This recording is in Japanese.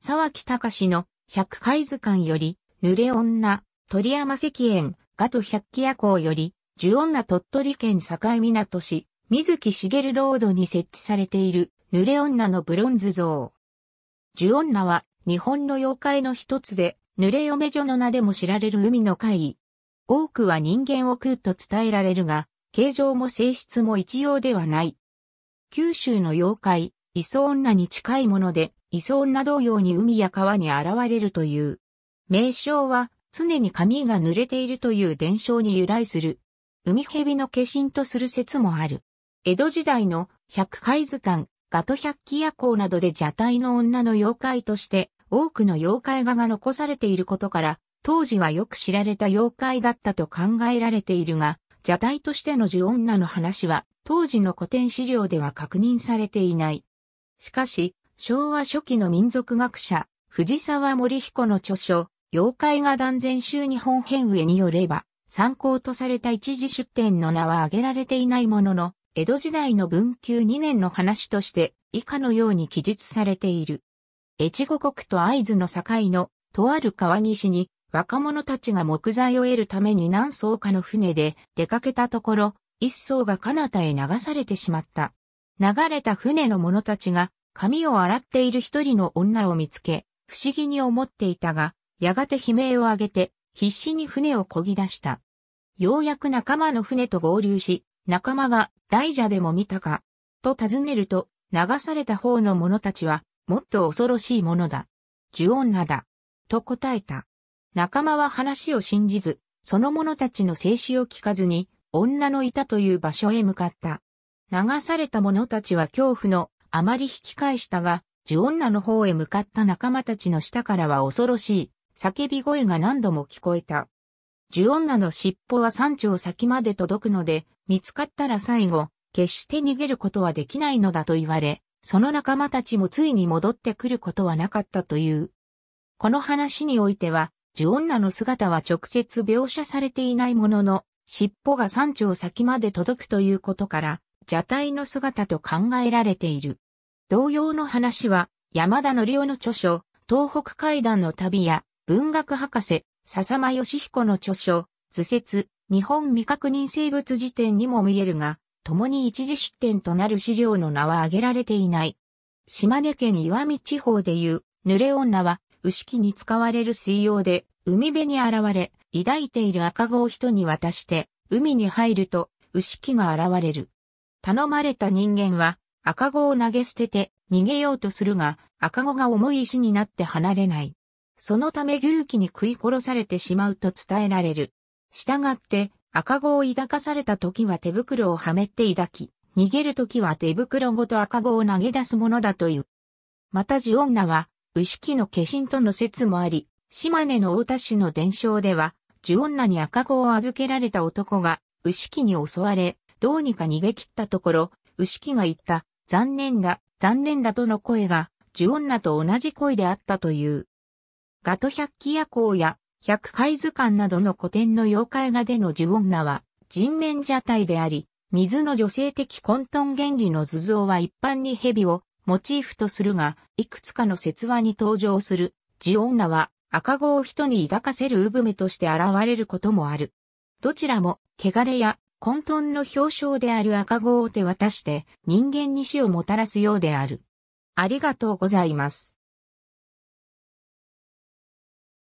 沢木隆の百回図鑑より、濡れ女、鳥山石燕、ガト百鬼夜行より、樹女鳥取県境港市、水木しげるロードに設置されている、濡れ女のブロンズ像。樹女は、日本の妖怪の一つで、濡れ嫁女の名でも知られる海の怪異。多くは人間を食うと伝えられるが、形状も性質も一様ではない。九州の妖怪、磯女に近いもので、磯女同様に海や川に現れるという。名称は、常に髪が濡れているという伝承に由来する。海蛇の化身とする説もある。江戸時代の百海図鑑、ガト百鬼夜行などで蛇体の女の妖怪として多くの妖怪画が残されていることから、当時はよく知られた妖怪だったと考えられているが、蛇体としての女女の話は当時の古典資料では確認されていない。しかし、昭和初期の民族学者、藤沢森彦の著書、妖怪が断然州日本編上によれば、参考とされた一時出典の名は挙げられていないものの、江戸時代の文久2年の話として、以下のように記述されている。越後国と合図の境の、とある川岸に、若者たちが木材を得るために何艘かの船で出かけたところ、一艘が彼方へ流されてしまった。流れた船の者たちが髪を洗っている一人の女を見つけ、不思議に思っていたが、やがて悲鳴を上げて、必死に船を漕ぎ出した。ようやく仲間の船と合流し、仲間が大蛇でも見たか、と尋ねると、流された方の者たちは、もっと恐ろしいものだ。呪女だ。と答えた。仲間は話を信じず、その者たちの静止を聞かずに、女のいたという場所へ向かった。流された者たちは恐怖のあまり引き返したが、ジュオンナの方へ向かった仲間たちの下からは恐ろしい叫び声が何度も聞こえた。ジュオンナの尻尾は山頂先まで届くので、見つかったら最後、決して逃げることはできないのだと言われ、その仲間たちもついに戻ってくることはなかったという。この話においては、ジュオンナの姿は直接描写されていないものの、尻尾が山頂先まで届くということから、蛇体の姿と考えられている。同様の話は、山田則夫の著書、東北階段の旅や、文学博士、笹間義彦の著書、図説、日本未確認生物辞典にも見えるが、共に一時出典となる資料の名は挙げられていない。島根県岩見地方でいう、濡れ女は、牛木に使われる水溶で、海辺に現れ、抱いている赤子を人に渡して、海に入ると、牛木が現れる。頼まれた人間は赤子を投げ捨てて逃げようとするが赤子が重い石になって離れない。そのため牛気に食い殺されてしまうと伝えられる。したがって赤子を抱かされた時は手袋をはめて抱き、逃げる時は手袋ごと赤子を投げ出すものだという。またジオンナは、牛木の化身との説もあり、島根の大田市の伝承では、ジオンナに赤子を預けられた男が、牛木に襲われ、どうにか逃げ切ったところ、牛木が言った、残念だ、残念だとの声が、ジュオンナと同じ声であったという。ガト百鬼夜行や、百海図鑑などの古典の妖怪画でのジュオンナは、人面蛇体であり、水の女性的混沌原理の図像は一般に蛇をモチーフとするが、いくつかの説話に登場する、ジオンナは赤子を人に抱かせる産めとして現れることもある。どちらも、汚れや混沌の表彰である赤子を手渡して人間に死をもたらすようである。ありがとうございます。